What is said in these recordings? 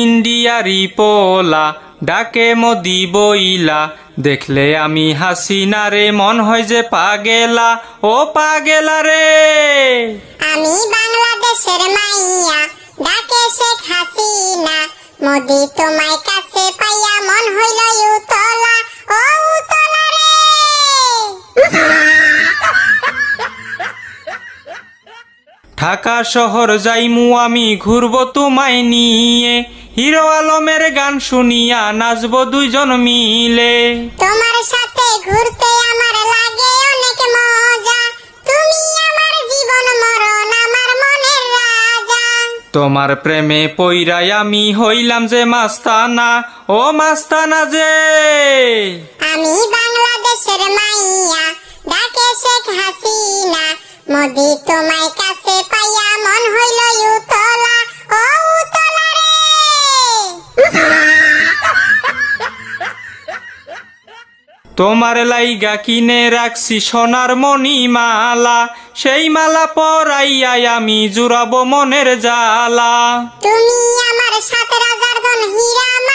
ইন্ডিয়ারি পোলা ডাকে মোদি বইলা দেখলে আমি হাসিনা রে মন হয় যে পাগেলা ও পাগেলা রে আমি বাংলাদেশের মাইয়া ডাকে শেখ হাসিনা মোদি তোমায় কাছে পাইয়া মন হইল ইউতলা ও উতলা ঢাকা শহর যাইমু আমি ঘুরবো তোমায় নিয়ে হিরো আলমের গান শুনিয়া নাচবো দুইজন মিলে তোমার সাথে ঘুরতে আমার লাগে অনেক মজা তুমি আমার জীবন মরণ আমার মনের রাজা তোমার প্রেমে পইরাই আমি হইলাম যে মাস্তানা ও মাস্তানা যে আমি বাংলাদেশের মাইয়া ডাকে শেখ হাসিনা মোদি তোমায় মন হইল ইউতলা ও উতলা রে তোমার লাইগা কিনে রাখছি সোনার মণি মালা সেই মালা পরাইয়া আমি জুড়াবো মনের জালা তুমি আমার সাত রাজার ধন হীরা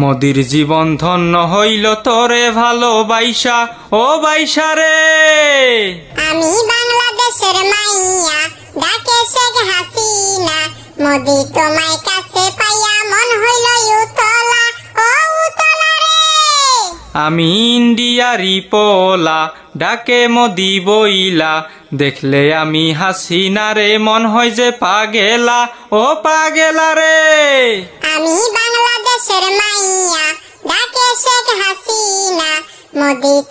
মদির জীবন ধন্য হইল তরে ভালো বাইসা ও বাইসা রে আমি বাংলাদেশের মাইয়া ডাকে শেখ হাসিনা মোদি তোমায় কাছে পাইয়া মন হইল উতলা ও উতলা রে আমি ইন্ডিয়া রিপোলা ডাকে মদি বইলা দেখলে আমি হাসিনা রে মন হয় যে পাগেলা ও পাগেলা রে আমি বাংলাদেশের মাইয়া おディとマイ